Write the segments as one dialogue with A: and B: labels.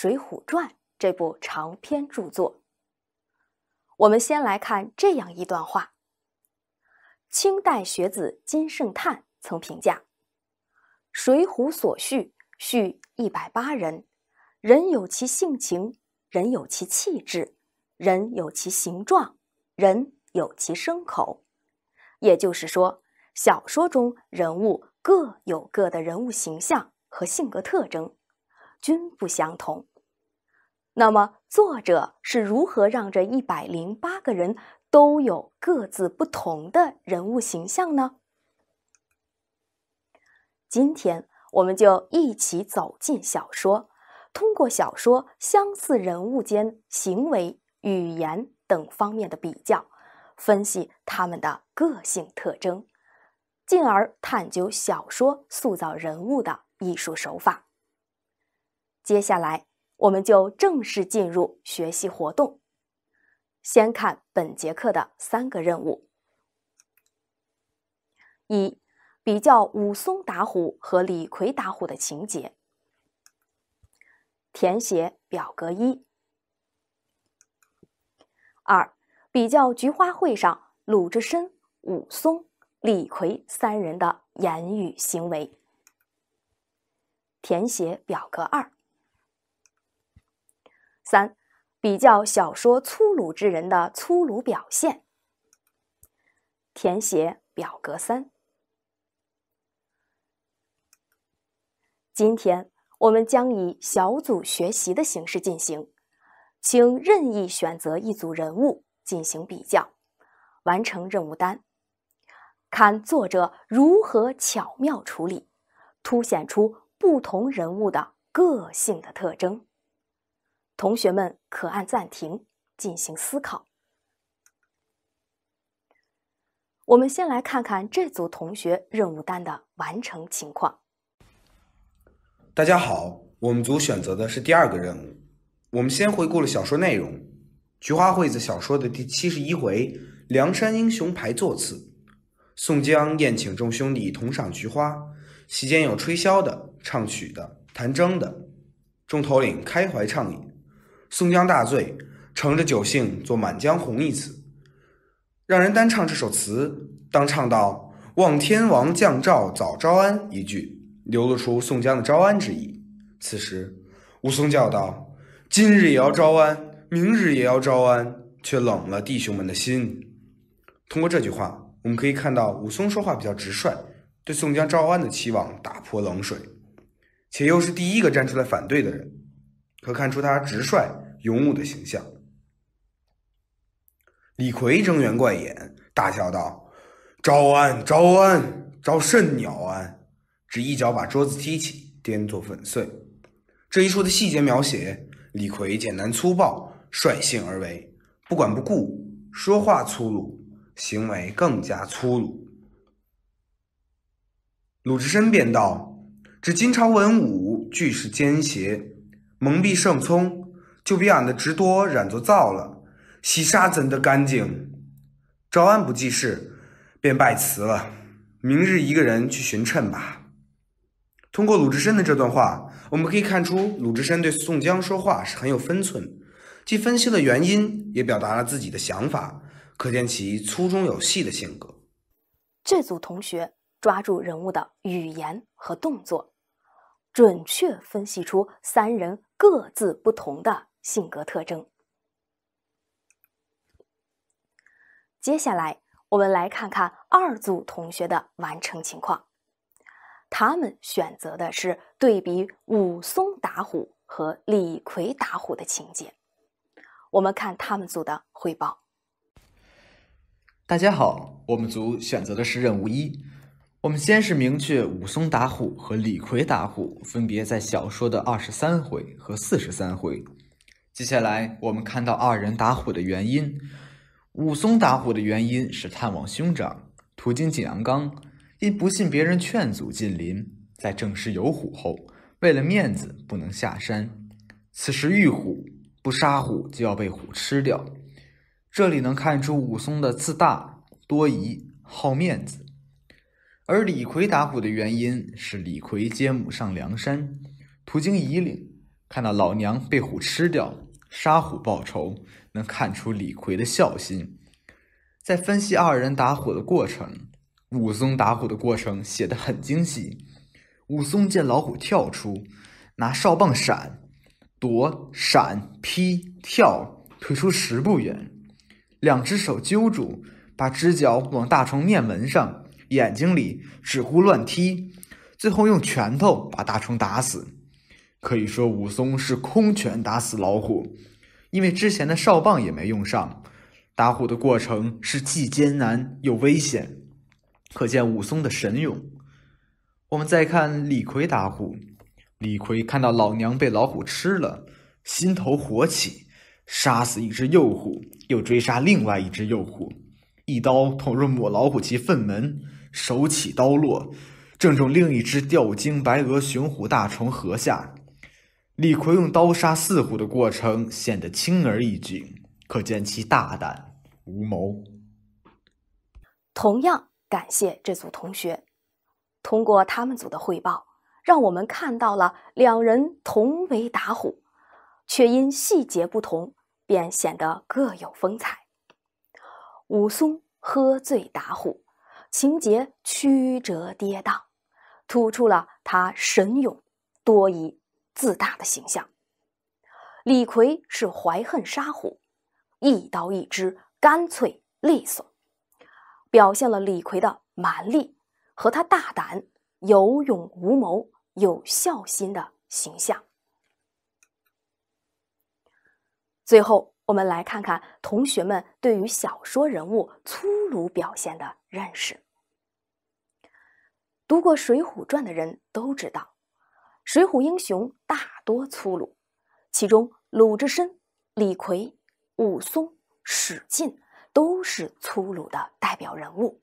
A: 《水浒传》这部长篇著作，我们先来看这样一段话。清代学子金圣叹曾评价：“水浒所叙，叙一百八人，人有其性情，人有其气质，人有其形状，人有其牲口。”也就是说，小说中人物各有各的人物形象和性格特征，均不相同。那么，作者是如何让这一百零八个人都有各自不同的人物形象呢？今天，我们就一起走进小说，通过小说相似人物间行为、语言等方面的比较，分析他们的个性特征，进而探究小说塑造人物的艺术手法。接下来。我们就正式进入学习活动。先看本节课的三个任务：一、比较武松打虎和李逵打虎的情节，填写表格一；二、比较菊花会上鲁智深、武松、李逵三人的言语行为，填写表格二。三，比较小说粗鲁之人的粗鲁表现。填写表格三。今天我们将以小组学习的形式进行，请任意选择一组人物进行比较，完成任务单，看作者如何巧妙处理，凸显出不同人物的个性的特征。同学们可按暂停进行思考。我们先来看看这组同学任务单的完成情况。
B: 大家好，我们组选择的是第二个任务。我们先回顾了小说内容，《菊花会》子小说的第七十一回《梁山英雄排座次》。宋江宴请众兄弟同赏菊花，席间有吹箫的、唱曲的、弹筝的，众头领开怀畅饮。宋江大醉，乘着酒兴作《满江红》一词，让人单唱这首词，当唱到“望天王降诏早招安”一句，流露出宋江的招安之意。此时，武松叫道：“今日也要招安，明日也要招安，却冷了弟兄们的心。”通过这句话，我们可以看到武松说话比较直率，对宋江招安的期望打泼冷水，且又是第一个站出来反对的人，可看出他直率。勇武的形象。李逵睁圆怪眼，大笑道：“招安，招安，招甚鸟安！”只一脚把桌子踢起，颠作粉碎。这一处的细节描写，李逵简单粗暴，率性而为，不管不顾，说话粗鲁，行为更加粗鲁。鲁智深便道：“只金朝文武俱是奸邪，蒙蔽圣聪。”就比俺的直多染作皂了，洗沙怎的干净？招安不济事，便拜辞了。明日一个人去寻趁吧。通过鲁智深的这段话，我们可以看出鲁智深对宋江说话是很有分寸，既分析了原因，也表达了自己的想法，可见其粗中有细的性格。
A: 这组同学抓住人物的语言和动作，准确分析出三人各自不同的。性格特征。接下来，我们来看看二组同学的完成情况。他们选择的是对比武松打虎和李逵打虎的情节。我们看他们组的汇报。
C: 大家好，我们组选择的是任务一。我们先是明确武松打虎和李逵打虎分别在小说的二十三回和四十三回。接下来我们看到二人打虎的原因，武松打虎的原因是探望兄长，途经景阳冈，因不信别人劝阻进林，在证实有虎后，为了面子不能下山。此时遇虎，不杀虎就要被虎吃掉。这里能看出武松的自大、多疑、好面子。而李逵打虎的原因是李逵接母上梁山，途经夷陵，看到老娘被虎吃掉。杀虎报仇，能看出李逵的孝心。在分析二人打虎的过程，武松打虎的过程写得很精细。武松见老虎跳出，拿哨棒闪、躲、闪、劈、跳，退出十步远，两只手揪住，把只脚往大虫面门上、眼睛里只顾乱踢，最后用拳头把大虫打死。可以说武松是空拳打死老虎，因为之前的哨棒也没用上。打虎的过程是既艰难又危险，可见武松的神勇。我们再看李逵打虎，李逵看到老娘被老虎吃了，心头火起，杀死一只幼虎，又追杀另外一只幼虎，一刀捅入母老虎其粪门，手起刀落，正中另一只吊睛白额雄虎大虫颌下。李逵用刀杀四虎的过程显得轻而易举，可见其大胆无谋。
A: 同样，感谢这组同学，通过他们组的汇报，让我们看到了两人同为打虎，却因细节不同，便显得各有风采。武松喝醉打虎，情节曲折跌宕，突出了他神勇多疑。自大的形象，李逵是怀恨杀虎，一刀一只，干脆利索，表现了李逵的蛮力和他大胆、有勇无谋、有孝心的形象。最后，我们来看看同学们对于小说人物粗鲁表现的认识。读过《水浒传》的人都知道。《水浒英雄》大多粗鲁，其中鲁智深、李逵、武松、史进都是粗鲁的代表人物。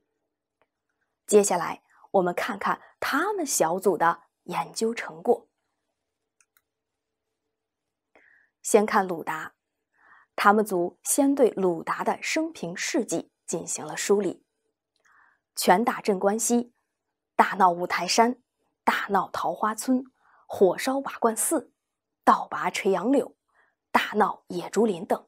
A: 接下来，我们看看他们小组的研究成果。先看鲁达，他们组先对鲁达的生平事迹进行了梳理：拳打镇关西，大闹五台山，大闹桃花村。火烧瓦罐寺，倒拔垂杨柳，大闹野猪林等。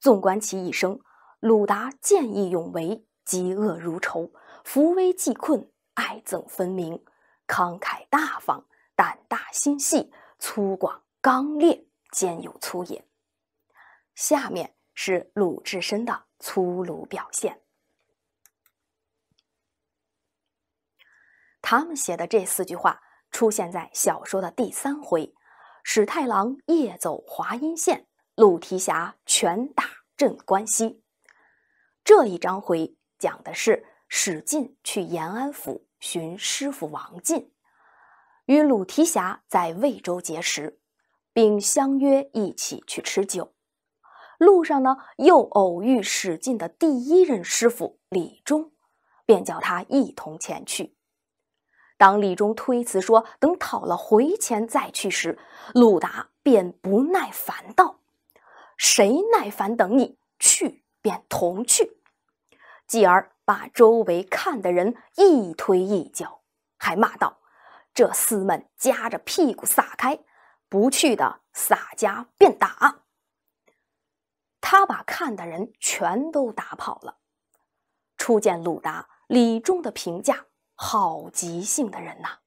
A: 纵观其一生，鲁达见义勇为，嫉恶如仇，扶危济困，爱憎分明，慷慨大方，胆大心细，粗犷刚烈兼有粗野。下面是鲁智深的粗鲁表现。他们写的这四句话。出现在小说的第三回，《史太郎夜走华阴县》，鲁提辖拳打镇关西。这一章回讲的是史进去延安府寻师傅王进，与鲁提辖在渭州结识，并相约一起去吃酒。路上呢，又偶遇史进的第一任师傅李忠，便叫他一同前去。当李忠推辞说等讨了回钱再去时，鲁达便不耐烦道：“谁耐烦等你去，便同去。”继而把周围看的人一推一脚，还骂道：“这厮们夹着屁股撒开，不去的洒家便打。”他把看的人全都打跑了。初见鲁达，李忠的评价。好急性的人呐！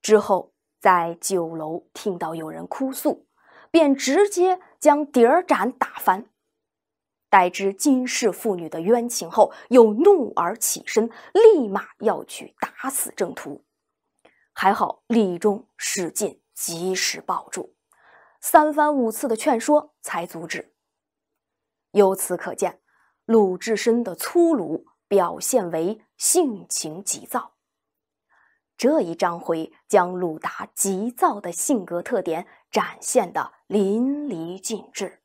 A: 之后在酒楼听到有人哭诉，便直接将碟盏打翻。待知金氏妇女的冤情后，又怒而起身，立马要去打死郑屠。还好李忠使劲及时抱住，三番五次的劝说才阻止。由此可见，鲁智深的粗鲁。表现为性情急躁，这一章回将鲁达急躁的性格特点展现的淋漓尽致。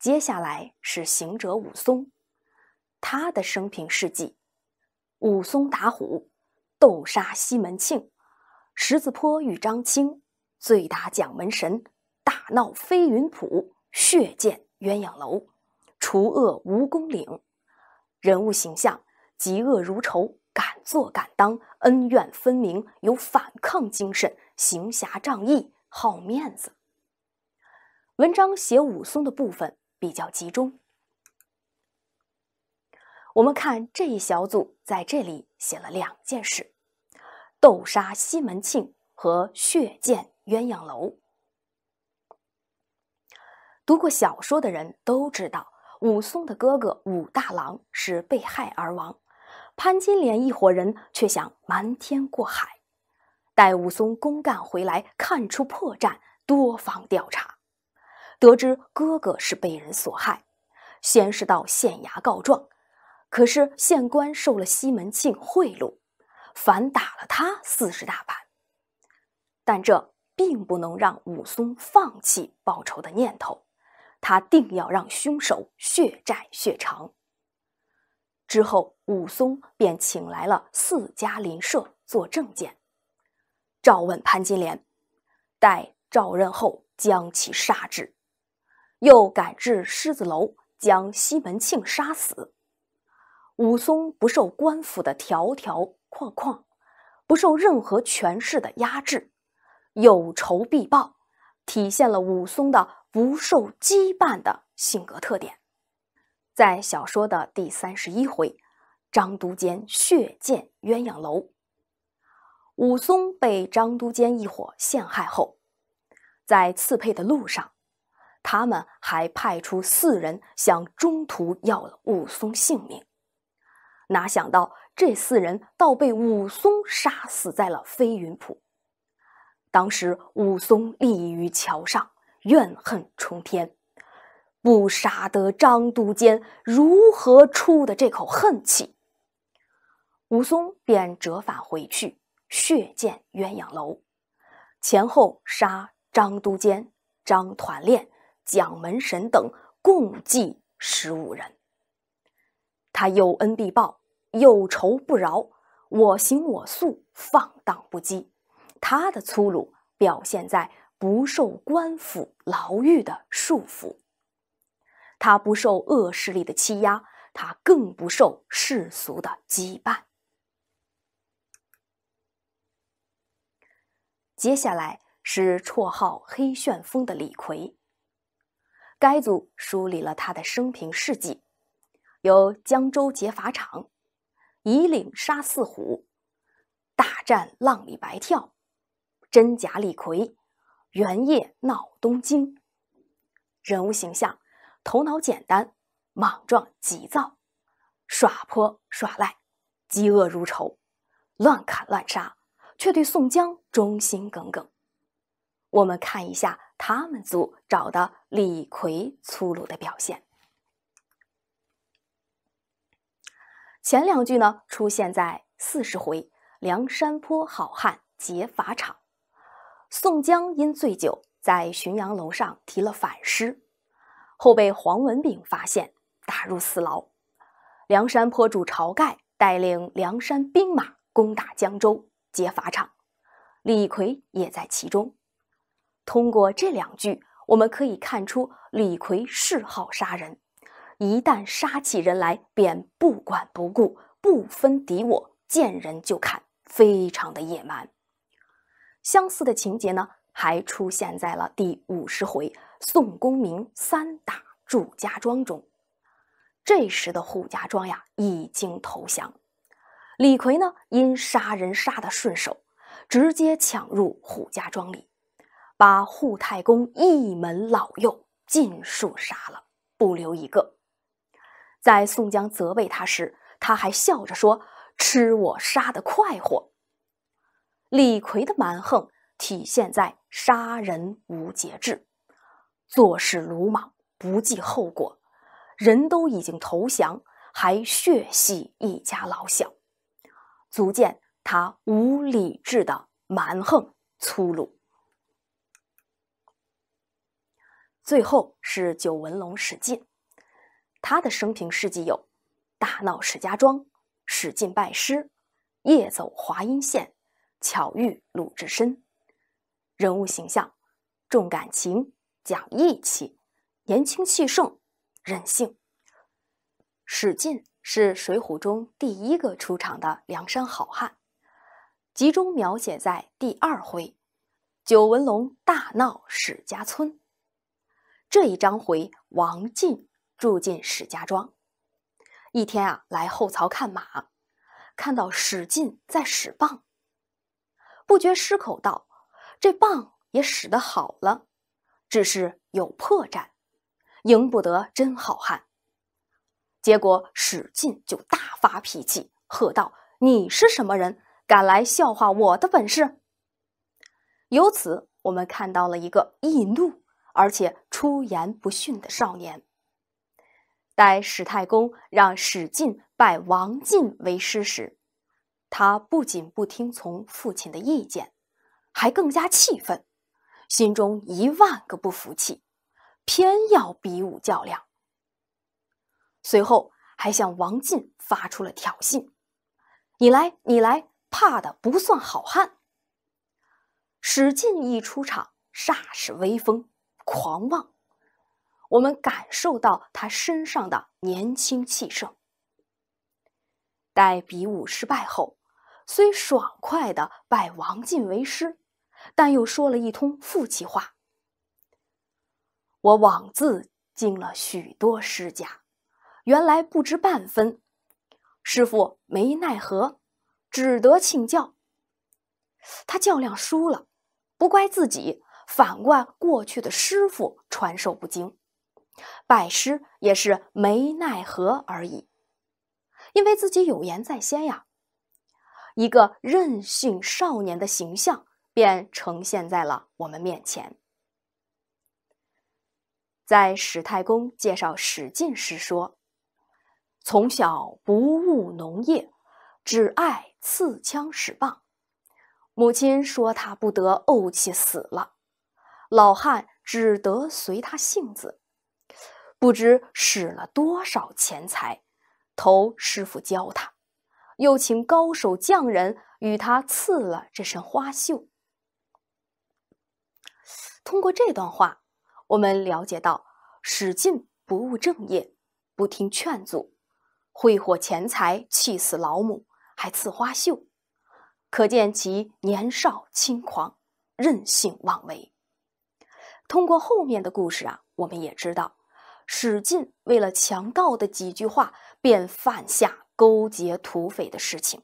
A: 接下来是行者武松，他的生平事迹：武松打虎、斗杀西门庆、十字坡遇张青、醉打蒋门神、大闹飞云浦、血溅鸳鸯楼。除恶蜈蚣岭，人物形象嫉恶如仇，敢作敢当，恩怨分明，有反抗精神，行侠仗义，好面子。文章写武松的部分比较集中。我们看这一小组在这里写了两件事：斗杀西门庆和血溅鸳鸯楼。读过小说的人都知道。武松的哥哥武大郎是被害而亡，潘金莲一伙人却想瞒天过海。待武松公干回来，看出破绽，多方调查，得知哥哥是被人所害，先是到县衙告状，可是县官受了西门庆贿赂，反打了他四十大板。但这并不能让武松放弃报仇的念头。他定要让凶手血债血偿。之后，武松便请来了四家邻舍做证件，召问潘金莲，待召任后将其杀之，又赶至狮子楼将西门庆杀死。武松不受官府的条条框框，不受任何权势的压制，有仇必报，体现了武松的。不受羁绊的性格特点，在小说的第三十一回，张都监血溅鸳鸯楼。武松被张都监一伙陷害后，在刺配的路上，他们还派出四人向中途要了武松性命，哪想到这四人倒被武松杀死在了飞云浦。当时武松立于桥上。怨恨冲天，不杀得张督监，如何出的这口恨气？武松便折返回去，血溅鸳鸯楼，前后杀张督监、张团练、蒋门神等共计十五人。他有恩必报，有仇不饶，我行我素，放荡不羁。他的粗鲁表现在。不受官府牢狱的束缚，他不受恶势力的欺压，他更不受世俗的羁绊。接下来是绰号黑旋风的李逵。该组梳理了他的生平事迹，有江州劫法场、以岭杀四虎、大战浪里白跳、真假李逵。元夜闹东京，人物形象头脑简单，莽撞急躁，耍泼耍赖，嫉恶如仇，乱砍乱杀，却对宋江忠心耿耿。我们看一下他们组找的李逵粗鲁的表现。前两句呢出现在四十回《梁山泊好汉劫法场》。宋江因醉酒在浔阳楼上提了反诗，后被黄文炳发现，打入死牢。梁山坡主晁盖带领梁山兵马攻打江州，劫法场，李逵也在其中。通过这两句，我们可以看出李逵嗜好杀人，一旦杀起人来，便不管不顾，不分敌我，见人就砍，非常的野蛮。相似的情节呢，还出现在了第五十回《宋公明三打祝家庄》中。这时的扈家庄呀，已经投降。李逵呢，因杀人杀得顺手，直接抢入扈家庄里，把扈太公一门老幼尽数杀了，不留一个。在宋江责备他时，他还笑着说：“吃我杀得快活。”李逵的蛮横体现在杀人无节制，做事鲁莽不计后果，人都已经投降，还血洗一家老小，足见他无理智的蛮横粗鲁。最后是九纹龙史进，他的生平事迹有大闹史家庄、史进拜师、夜走华阴县。巧遇鲁智深，人物形象重感情、讲义气，年轻气盛、任性。史进是水浒中第一个出场的梁山好汉，集中描写在第二回“九纹龙大闹史家村”这一章回。王进住进史家庄，一天啊，来后槽看马，看到史进在使棒。不觉失口道：“这棒也使得好了，只是有破绽，赢不得真好汉。”结果史进就大发脾气，喝道：“你是什么人，敢来笑话我的本事？”由此，我们看到了一个易怒而且出言不逊的少年。待史太公让史进拜王进为师时，他不仅不听从父亲的意见，还更加气愤，心中一万个不服气，偏要比武较量。随后还向王进发出了挑衅：“你来，你来，怕的不算好汉。”史进一出场，煞是威风，狂妄。我们感受到他身上的年轻气盛。待比武失败后。虽爽快的拜王进为师，但又说了一通负气话。我枉自经了许多师家，原来不知半分，师傅没奈何，只得请教。他较量输了，不怪自己，反怪过去的师傅传授不精，拜师也是没奈何而已，因为自己有言在先呀。一个任性少年的形象便呈现在了我们面前。在史太公介绍史进时说：“从小不务农业，只爱刺枪使棒。母亲说他不得怄气死了，老汉只得随他性子。不知使了多少钱财，投师傅教他。”又请高手匠人与他刺了这身花绣。通过这段话，我们了解到史进不务正业，不听劝阻，挥霍钱财，气死老母，还刺花绣，可见其年少轻狂、任性妄为。通过后面的故事啊，我们也知道史进为了强盗的几句话，便犯下。勾结土匪的事情，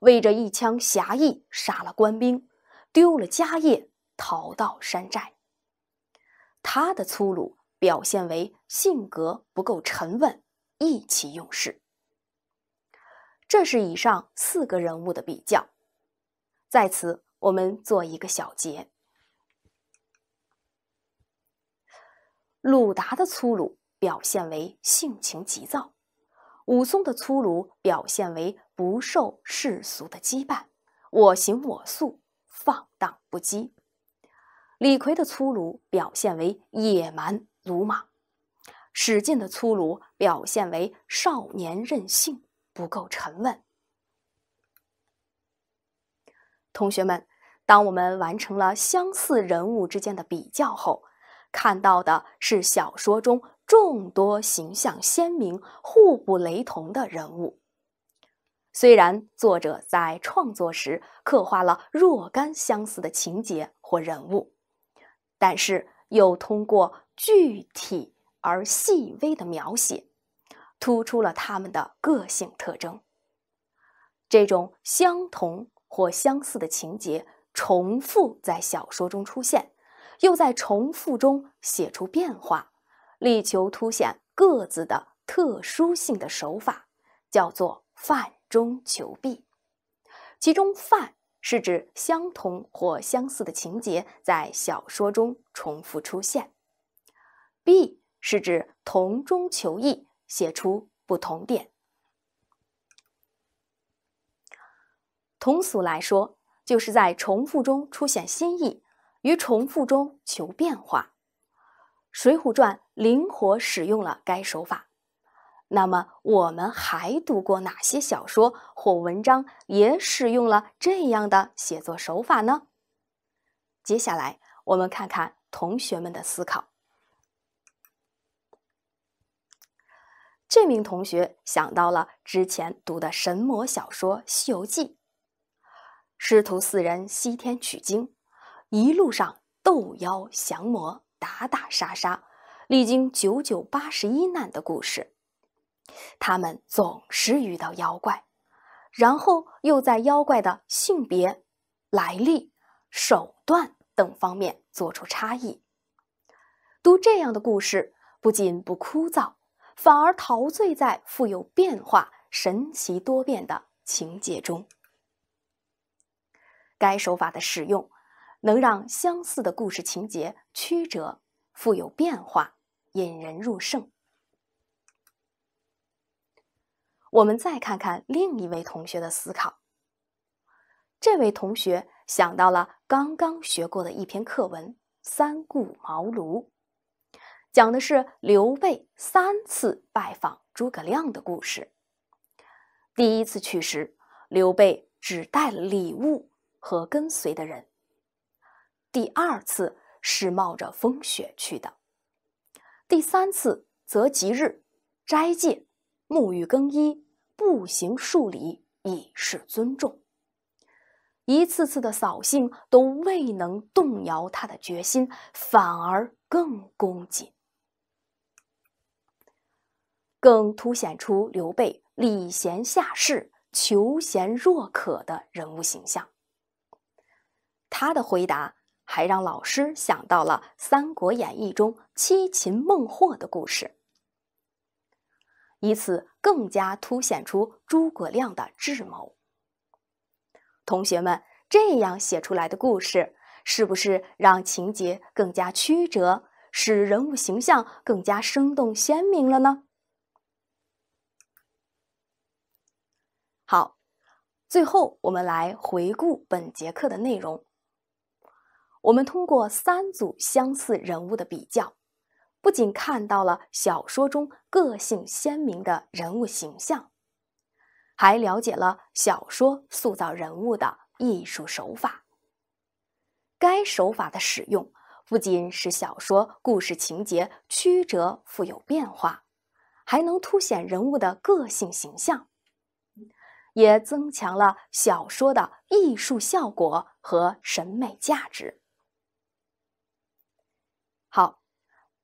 A: 为着一腔侠义，杀了官兵，丢了家业，逃到山寨。他的粗鲁表现为性格不够沉稳，意气用事。这是以上四个人物的比较，在此我们做一个小结：鲁达的粗鲁表现为性情急躁。武松的粗鲁表现为不受世俗的羁绊，我行我素，放荡不羁；李逵的粗鲁表现为野蛮鲁莽；史进的粗鲁表现为少年任性，不够沉稳。同学们，当我们完成了相似人物之间的比较后，看到的是小说中。众多形象鲜明、互不雷同的人物，虽然作者在创作时刻画了若干相似的情节或人物，但是又通过具体而细微的描写，突出了他们的个性特征。这种相同或相似的情节重复在小说中出现，又在重复中写出变化。力求凸显各自的特殊性的手法，叫做“泛中求弊”。其中“泛”是指相同或相似的情节在小说中重复出现，“弊”是指同中求异，写出不同点。通俗来说，就是在重复中出现新意，于重复中求变化。《水浒传》。灵活使用了该手法。那么，我们还读过哪些小说或文章也使用了这样的写作手法呢？接下来，我们看看同学们的思考。这名同学想到了之前读的神魔小说《西游记》，师徒四人西天取经，一路上斗妖降魔，打打杀杀。历经九九八十一难的故事，他们总是遇到妖怪，然后又在妖怪的性别、来历、手段等方面做出差异。读这样的故事，不仅不枯燥，反而陶醉在富有变化、神奇多变的情节中。该手法的使用，能让相似的故事情节曲折、富有变化。引人入胜。我们再看看另一位同学的思考。这位同学想到了刚刚学过的一篇课文《三顾茅庐》，讲的是刘备三次拜访诸葛亮的故事。第一次去时，刘备只带了礼物和跟随的人；第二次是冒着风雪去的。第三次，则吉日斋戒、沐浴更衣、步行数里，以示尊重。一次次的扫兴都未能动摇他的决心，反而更恭谨，更凸显出刘备礼贤下士、求贤若渴的人物形象。他的回答。还让老师想到了《三国演义》中七擒孟获的故事，以此更加凸显出诸葛亮的智谋。同学们，这样写出来的故事，是不是让情节更加曲折，使人物形象更加生动鲜明了呢？好，最后我们来回顾本节课的内容。我们通过三组相似人物的比较，不仅看到了小说中个性鲜明的人物形象，还了解了小说塑造人物的艺术手法。该手法的使用，不仅使小说故事情节曲折富有变化，还能凸显人物的个性形象，也增强了小说的艺术效果和审美价值。好，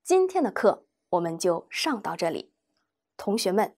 A: 今天的课我们就上到这里，同学们。